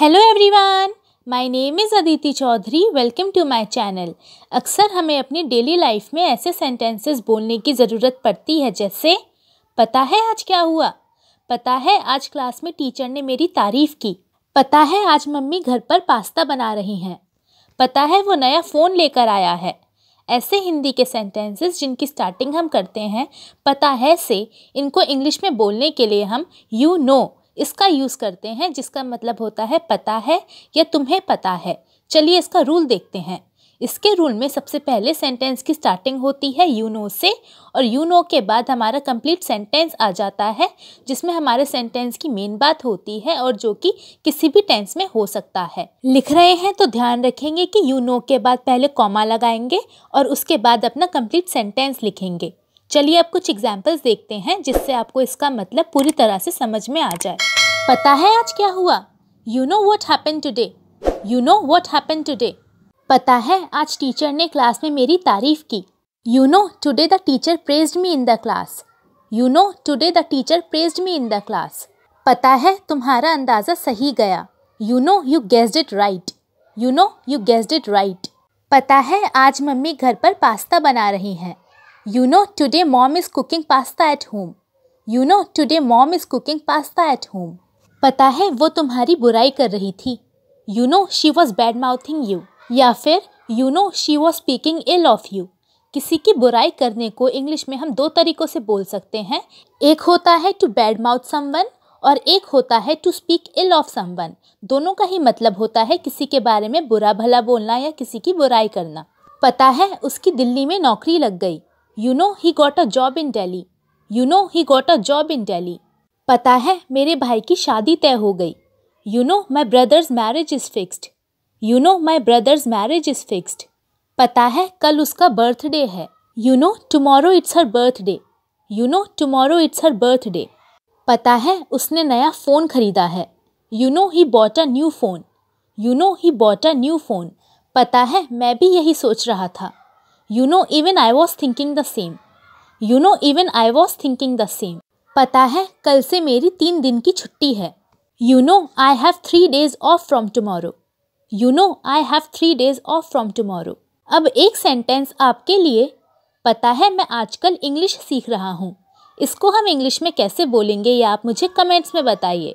hello everyone my name is Aditi Chaudhary welcome to my channel अक्सर हमें अपनी डेली लाइफ में ऐसे सेंटेंसेस बोलने की ज़रूरत पड़ती है जैसे पता है आज क्या हुआ पता है आज क्लास में टीचर ने मेरी तारीफ़ की पता है आज मम्मी घर पर पास्ता बना रही हैं पता है वो नया फ़ोन लेकर आया है ऐसे हिंदी के सेंटेंसेस जिनकी स्टार्टिंग हम करते हैं पता है से इनको इंग्लिश में बोलने के लिए हम यू you नो know, इसका यूज़ करते हैं जिसका मतलब होता है पता है या तुम्हें पता है चलिए इसका रूल देखते हैं इसके रूल में सबसे पहले सेंटेंस की स्टार्टिंग होती है यू नो से और यू नो के बाद हमारा कंप्लीट सेंटेंस आ जाता है जिसमें हमारे सेंटेंस की मेन बात होती है और जो कि किसी भी टेंस में हो सकता है लिख रहे हैं तो ध्यान रखेंगे कि यू नो के बाद पहले कॉमा लगाएंगे और उसके बाद अपना कंप्लीट सेंटेंस लिखेंगे चलिए अब कुछ एग्जाम्पल्स देखते हैं जिससे आपको इसका मतलब पूरी तरह से समझ में आ जाए पता है आज क्या हुआ you know what happen today you know what happen today पता है आज टीचर ने क्लास में मेरी तारीफ की you know today the teacher praised me in the class you know today the teacher praised me in the class पता है तुम्हारा अंदाज़ा सही गया you know you guessed it right you know you guessed it right पता है आज mummy घर पर पास्ता बना रही हैं you know today mom is cooking pasta at home you know today mom is cooking pasta at home पता है वो तुम्हारी बुराई कर रही थी you know she was badmouthing you या फिर you know she was speaking ill of you किसी की बुराई करने को इंग्लिश में हम दो तरीक़ों से बोल सकते हैं एक होता है टू बैड माउथ समवन और एक होता है to speak ill of someone दोनों का ही मतलब होता है किसी के बारे में बुरा भला बोलना या किसी की बुराई करना पता है उसकी दिल्ली में नौकरी लग गई you know he got a job in Delhi you know he got a job in Delhi पता है मेरे भाई की शादी तय हो गई you know my brothers marriage is fixed you know my brothers marriage is fixed पता है कल उसका बर्थडे है you know tomorrow it's her birthday you know tomorrow it's her birthday पता है उसने नया फ़ोन ख़रीदा है you know he bought a new phone you know he bought a new phone पता है मैं भी यही सोच रहा था you know even I was thinking the same you know even I was thinking the same पता है कल से मेरी तीन दिन की छुट्टी है you know I have three days off from tomorrow you know I have three days off from tomorrow अब एक सेंटेंस आपके लिए पता है मैं आजकल इंग्लिश सीख रहा हूँ इसको हम इंग्लिश में कैसे बोलेंगे ये आप मुझे कमेंट्स में बताइए